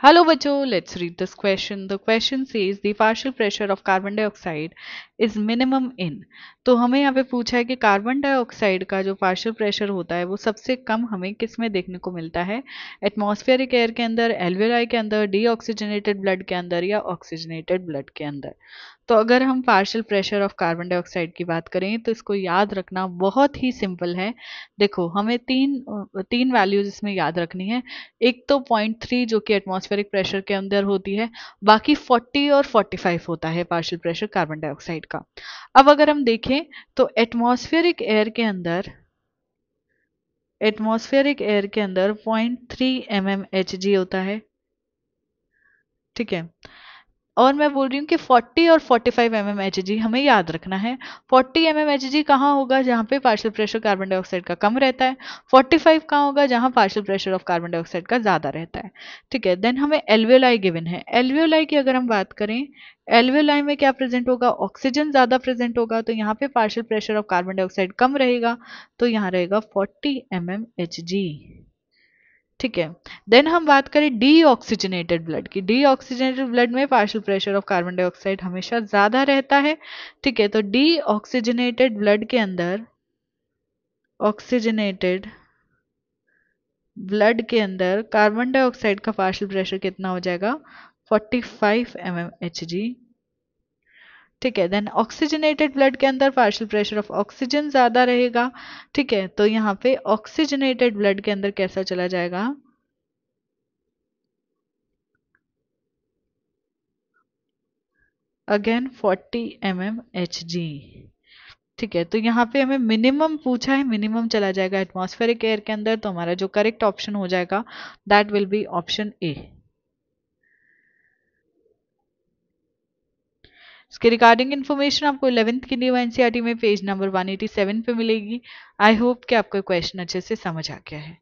Hello बच्चो let's read this question. The question says the partial pressure of carbon dioxide is minimum in. तो हमें यहाँ पे पूछा है कि कार्बन डाइऑक्साइड का जो पार्शियल प्रेशर होता है वो सबसे कम हमें किस में देखने को मिलता है एटमॉस्फेरिक एयर के अंदर एल्वेराई के अंदर डीऑक्सीजनेटेड ब्लड के अंदर या ऑक्सीजनेटेड ब्लड के अंदर तो अगर हम partial pressure of carbon dioxide की बात करें तो इसको याद रखना बहुत ही सिंपल है देखो हमें तीन तीन वैल्यूज इसमें याद रखनी है एक तो पॉइंट थ्री जो कि एटमोसफेयर एटमॉस्फेरिक प्रेशर के अंदर होती है बाकी 40 और 45 होता है पार्शियल प्रेशर कार्बन डाइऑक्साइड का अब अगर हम देखें तो एटमॉस्फेरिक एयर के अंदर एटमॉस्फेरिक एयर के अंदर 0.3 थ्री mm होता है ठीक है और मैं बोल रही हूँ कि 40 और 45 five M M H G हमें याद रखना है 40 एम एम एच जी कहाँ होगा जहाँ पे पार्शियल प्रेशर कार्बन डाइऑक्साइड का कम रहता है 45 फाइव कहाँ होगा जहाँ partial pressure of carbon dioxide का ज़्यादा रहता है ठीक है देन हमें एलवेलाई गिवन है एलवेलाई की अगर हम बात करें एलवेलाई में क्या प्रेजेंट होगा ऑक्सीजन ज़्यादा प्रेजेंट होगा तो यहाँ पे partial pressure of carbon dioxide कम रहेगा तो यहाँ रहेगा forty M M H G ठीक है देन हम बात करें डीऑक्सीजनेटेड ब्लड की डीऑक्सीजनेटेड ब्लड में partial pressure of carbon dioxide हमेशा ज़्यादा रहता है ठीक है तो डीऑक्सीजनेटेड ब्लड के अंदर ऑक्सीजनेटेड ब्लड के अंदर कार्बन डाइऑक्साइड का पार्शल प्रेशर कितना हो जाएगा 45 फाइव जी ठीक है देन ऑक्सीजनेटेड ब्लड के अंदर पार्शियल प्रेशर ऑफ ऑक्सीजन ज़्यादा रहेगा ठीक है तो यहाँ पे ऑक्सीजनेटेड ब्लड के अंदर कैसा चला जाएगा again 40 M M H G ठीक है तो यहाँ पे हमें मिनिमम पूछा है मिनिमम चला जाएगा एटमॉस्फेरिक एयर के अंदर तो हमारा जो करेक्ट ऑप्शन हो जाएगा that will be option A इसके रिगार्डिंग इन्फॉर्मेशन आपको इलेवेंथ की न्यू एनसीईआरटी में पेज नंबर 187 पे मिलेगी आई होप कि आपको क्वेश्चन अच्छे से समझ आ गया है